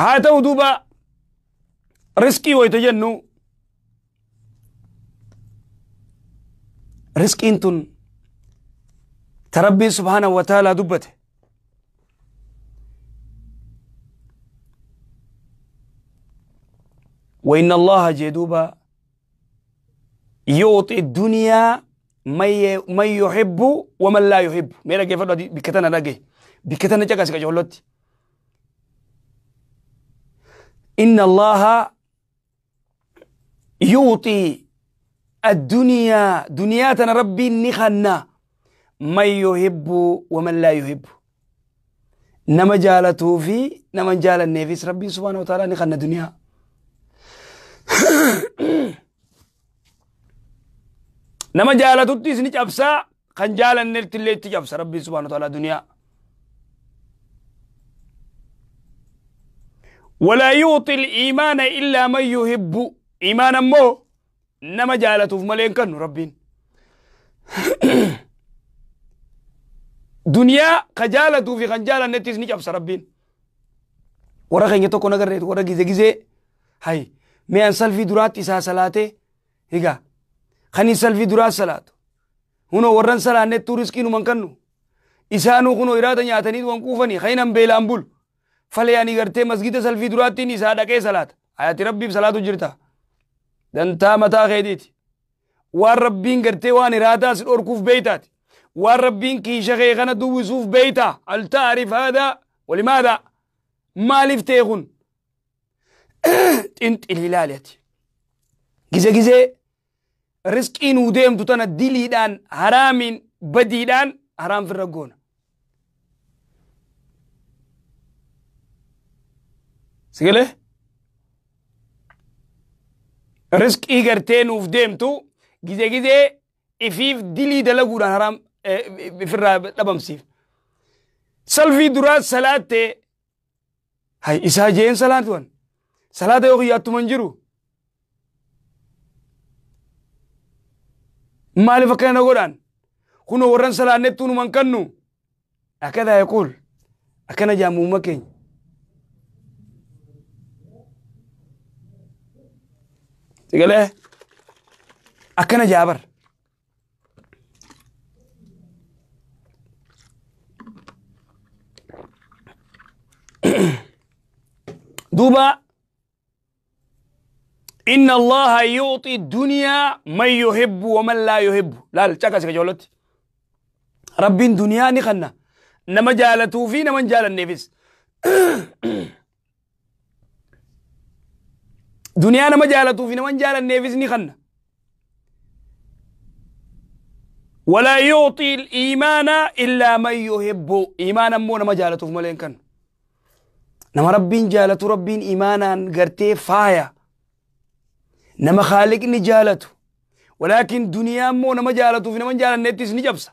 haa ta'u duuba riskii wayita jennu riskiin tun ta rabbiin subhaanahu wa taalaa dubbate وإن الله جدوبا يعطي الدنيا من يحب ومن لا يحب ميرا كيف بكتنا راجي بكتنا جاكا سكا جولتي إن الله يعطي الدنيا دنياتنا ربي نخنا من يحب ومن لا يحب نما جالته في نما جال النفس ربي سبحانه وتعالى نخنا دنيا نما جالته تسني جبسا خنجال النلت اللي تجبسا ربي سبحانه وتعالى دنيا ولا يعطي الإيمان إلا من يحب إيمانا مو نما جالته في ملين كن ربين دنيا خجالته في خنجالة نتيس نجابس ربين ورا خيني توكو نغريت ورا جيزي جيزي هاي مي أنسل في درات إسا صلاتي هيغا خني سلفي درات صلاة هنا ورن صلاة نتورس كينو من إسانو خنو إرادة نياتني وانكوفني خينا بيلان بول فلي يعني غرتي مسجد سلفي دراتي نساء دكي صلاة آياتي ربي بصلاة جرتا دن تا متا خيديت وار ربين غرتي واني راتا سنور كوف بيتات وار ربين كيشا خيغانا دو وصوف بيتا هل تعرف هذا ولماذا ما لفتيغن انت الهلالة جزا جزا رزق ان وديم تتنا ديلي دان حرام بدي دان حرام في الرقون كده رزق إيجر تينو في ديمتو جيزي جيزي إفيف ديلي دلقو نهرام في الراب لبم سيف سلفي درات صلاة هاي إسا جين صلاة وان صلاة يوغي أتمنجرو maaliif akkana godhaan kun warran salaannettuu numan kannu akkada yaqul akkana jaamumma keenya تقوله أكنا جابر دوبا إن الله يعطي الدنيا من يحب ومن لا يحب لا لا تشاكس كجولت ربين دنيا نخنا نما جالتو في نما جال النفس دنيا نما جالتو في نمان جال النيفز نخن ولا يعطي الإيمان إلا من يحب إيمانا مو نما جالتو في ملين كان نما ربين جالتو ربين إيمانا غرتي فايا نما خالق نجالتو ولكن دنيا مو نما جالتو في نمان جال النيتس نجبسا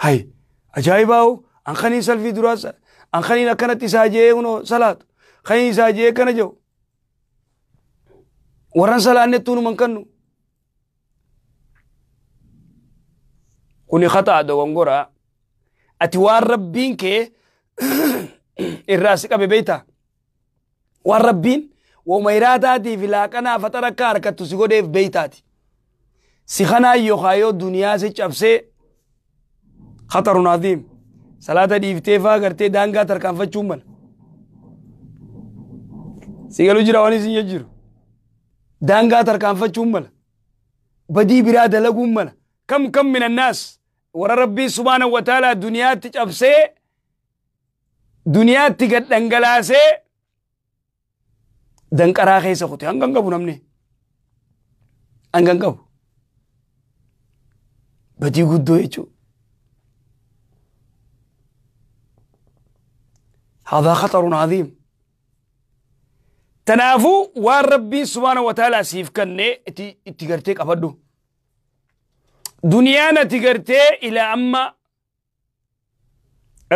هاي أجايباو أنخني سلفي دراسة أنخني نكنت إساجيه ونو صلاة خني كنا جو warran salaannettunu mankannu kuni khataa dogongora ati waan rabbiin kee irraa si qabe beeyta waan rabbiin woma iraataatiif laaqanaa fatara rakka harkattu si godheef beeytaati si kanaan yookaan dunia duniyaa si cabsee khatarun adiim salaata dhiiftee faa gartee daangaa mala si galu jira waan isin daangaa tarkaanfachuun mala badii biraa dalaguun mala kam kam min annaas warra rabbii subhaanahu wa taalaa duniyaatti cabsee duniyaatti gad dhangalaasee danqaraa keessa kute hanga qabu namni hanga qabu badii guddoo jechuudha. هذا خطر عظيم Tanaafuu waan rabbiin subhaana wataalaa siif kannee itti gartee qabadhu. Duniyaan ati gartee ilaa amma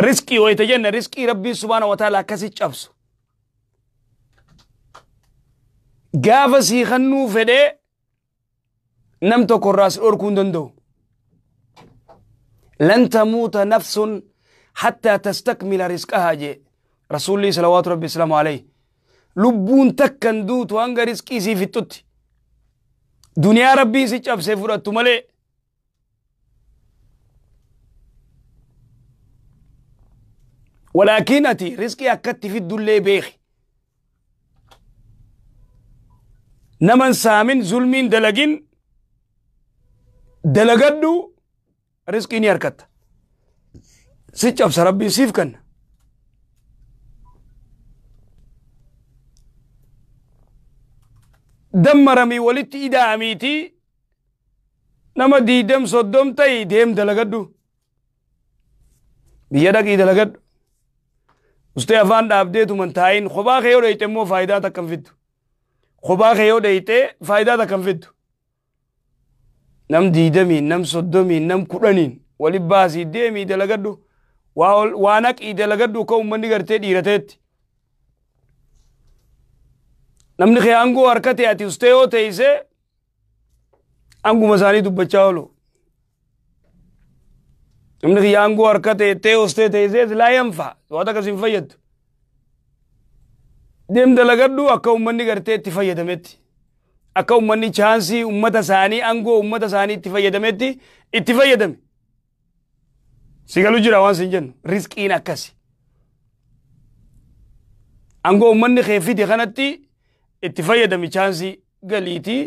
riskii wayita jenna riskii rabbiin subhaana wataalaa akkasi cabsu. Gaafa siikannuu fedhee nam tokko irraa si dhorkuu hin danda'u. لن تموت نفس حتى تستكمل رزقها جي رسول الله صلوات ربي وسلامه عليه لبون تكن دوت وانغاريس كيسي في توتي دنيا ربي سيجاب سيفورا تمالي ولكن اتي رزقي اكتي في الدولي بيخي نمن سامن ظلمين دلقين دلقدو رزقي نيركت سيجاب سربي سيفكن dammarami walitti idaamiitii nama diidam soddom ta'i deem dalagadhu biyya dhaqii dalagadhu ustee afaan dhaabdeetuman taayin kophaa kee yoo dheeyte immoo faayidaa takkan fiddu kophaa kee yoo dheeyte faayidaa takkan fiddu nam diidamiin nam soddomiin nam kudhaniin wali baasii deemii dalagadhu waa naqii dalagadhu ka ummanni gartee dhiirateetti namni kee hanguu harkate ati ustee yoo teeyse hanguma isaanii dubbachaa oolu. Namni kee hanguu harkate tee ustee teeyse silaa yanfa waan akkas hin fayyadu. Deem dalagadhu akka uummanni gartee itti fayyadametti. Akka uummanni chaansii uummata isaanii hangoo uummata isaanii itti fayyadametti itti fayyadame. Sigalu jira waan sin jennu riskiin akkasi. Hangoo uummanni kee fide kanatti. itti fayyadami chaansi galiitii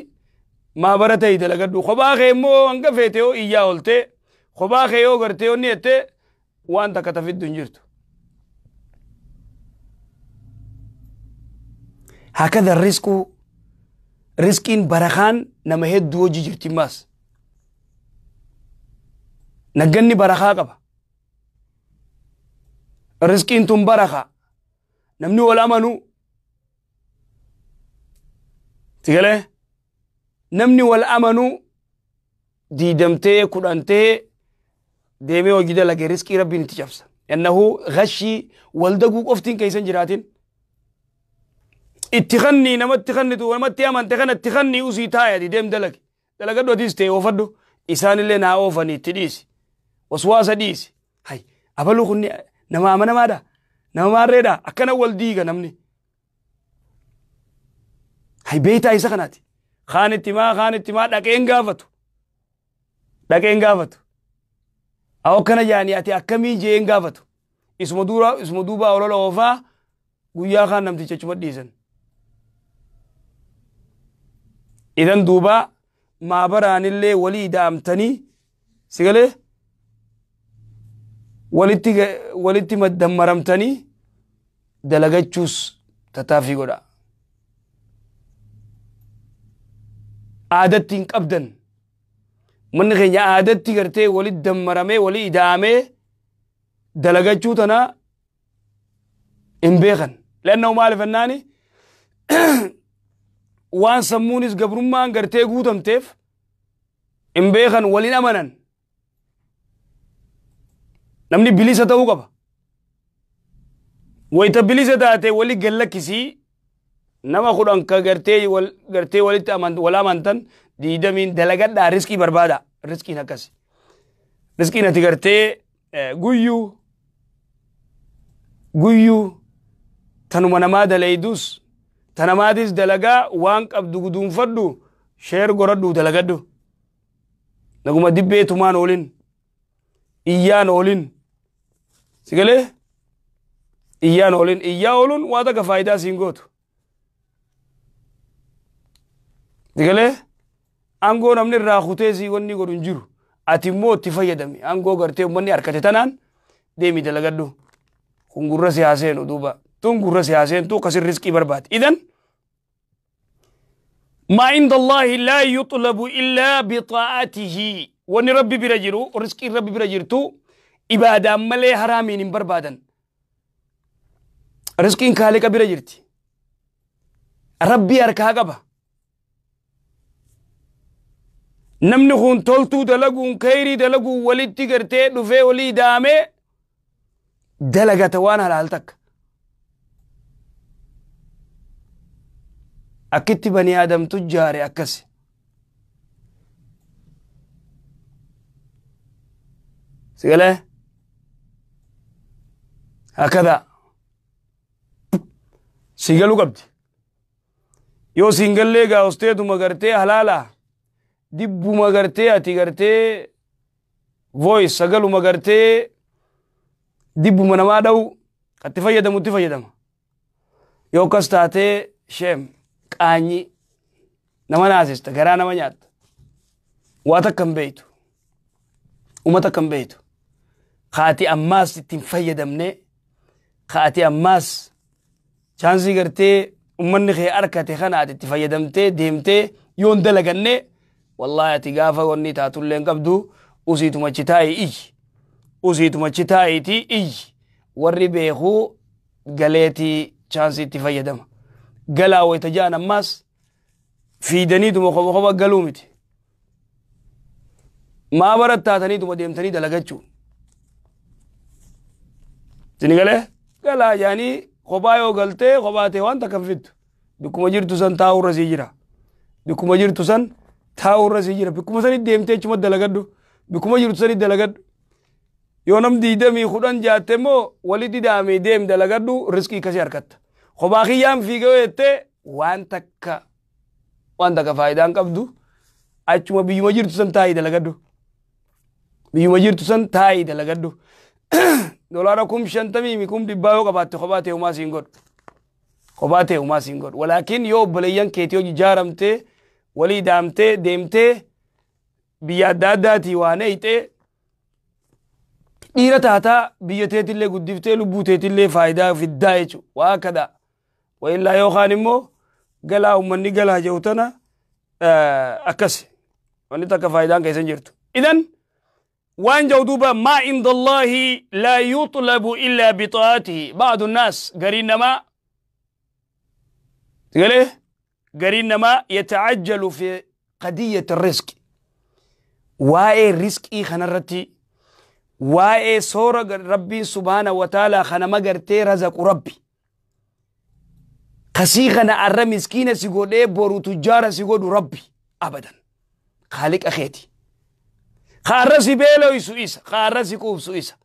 maabara ta'ite lagadhu kophaa kee immoo hanga feete yoo iyyaa olte kophaa kee yoo gartee yoo ni jette waan takka tafiddu hin jirtu. هكذا الرزق رزق برخان نما هدو وجي جرتي ماس نجني برخا قبا رزق انتم برخا نمنو ولا منو tigale namni wal amanu diidamtee kudhantee deemee hojii dalage riskii rabbiin itti cabsa annahu gashii waldaguu qoftiin keeysan jiraatin itti kannii namatti kannitu namatti amante kana itti kannii usii taayati deem dalage dalagadhu adiis ta'e oofadhu isaanillee naa oofanii itti dhiisi waswaasa dhiisi hay abaluu kunni nama amanamaadha nama maarreedha akkana wal diiga namni Haybeetaa isa kanaati. Kaan itti maa kaan itti maa dhaqeen gaafatu. Dhaqeen gaafatu. Haa akkana jaanii ati akkamii jeen gaafatu. Isuma duuba isuma duuba olola oofaa guyyaa kaan namticha cuma dhiisan. Idan duuba maabaraanillee walii da'amtanii sigalee walitti walitti dammaramtanii dalagachuus tataafii godha. عادتين قبدن من غنيا عادتي غرتي ولي دمرامي ولي ادامي دلغا انا امبيغن لانه مال فناني وان سمونيس قبرم ما غرتي غوتم تيف امبيغن ولي امنن نمني بليسه تو قبا ويتا بليسه داتي ولي قال لك سي nama kudhan ka gartee wal gartee walitti amant wal amantan diidamiin dalagadhaa riskii barbaada riskiin akkas riskiin ati gartee guyyuu guyyuu tanuma namaa dalaydus tanamaadis dalagaa waan qabdu guduunfadhu sheer goradhu dalagadhu naguma dibbeetumaan oolin iyyaan oolin sigalee iyyaan oolin iyyaa ooluun waa takka faayidaa siin gootu digalee aangoo namni irraa kutee si wanni godhu hin jiru ati immoo itti fayyadami aangoo gartee uummanni harkate tanaan deemi dalagadhu kun gurra siyaaseenu duuba tun gurra siyaaseentu akkasin riskii barbaade idan ما عند الله لا يطلب إلا بطاعته وان ربي برجرو رزق ربي برجرتو إبادة ملي حرامين بربادا رزق إن كالك برجرتي ربي أركا قبه namni kun toltuu dalaguun kayrii dalaguun walitti gartee dhufee walii daamee dalagata waan halaal takka. Akkitti bani aadamtu jaare akkasi. Sigalee? Hakkadaa. Sigaluu qabdi. Yoo siingallee gaa'osteetuma gartee halaalaa. dhibbuma gartee ati gartee voice sagaluma gartee dhibbuma namaa dha'u katti fayyadamutti fayyadama yoo akkas taatee sheem qaanyi nama naasista garaa nama nyaatta waa takka hin beeytu uma takka hin beeytu kaati ammaas ittiin fayyadamne kaati ammaas chaansii gartee ummanni kee harkate kanaati itti fayyadamtee deemtee yoon dalaganne والله تقافا وني تاتولين قبدو أسيتم الشتائي إي أسيتم الشتائي تي إي warri beeku galeetii chaansii itti fayyadama galaa wayta ja'an ammaas fiidaniituma koba koba galuu miti maa barattaataniituma deemtanii dalagachuu sini galee galaa jaanii kophaa yoo galtee kophaa ta'e waan takka fittu bikkuma jirtu san taa'urra sii jira bikkuma jirtu san taa'urra si jira bikkuma sani deemtee achuma dalagadhu bikkuma jirtu sani dalagadhu yoo nam diidamii kudhan jaatte immoo walitti daamee deem dalagadhu riskii kasi harkatta kophaa kiyyaan fiigee jette waan takka waan takka faayidaan qabdu achuma biyyuma jirtu san taa'ii dalagadhu biyyuma jirtu san taa'ii dalagadhu dolaara kum shantamii kum dhibbaa yoo qabaatte kophaa ta'e umaa siin godhu kophaa ta'e umaa siin godhu walaakin yoo obboleeyyan keetii hojii jaaramtee ولي دامتي دمتي بيادداتي وانيتي ديرا تاتا بيتيت اللي قدفت له بوتيت اللي فايدا في الدايج وهكذا وإلا يو مو قلا أمني قلا جوتنا أكس واني تاكا فايدا كيسان جرتو إذن وان جودوبا ما عند الله لا يطلب إلا بطاعته بعض الناس قرينما تقال قال إنما يتعجل في قضية الرزق واي رزق إي خنرتي واي صورة ربي سبحانه وتعالى خنما قرتي رزق ربي كسي الرمسكين سيقول مسكينة سيقول إيه بورو تجارة سيقول ربي أبدا خالق أخيتي خارسي بيلو يسويسا خارسي كوب سويسا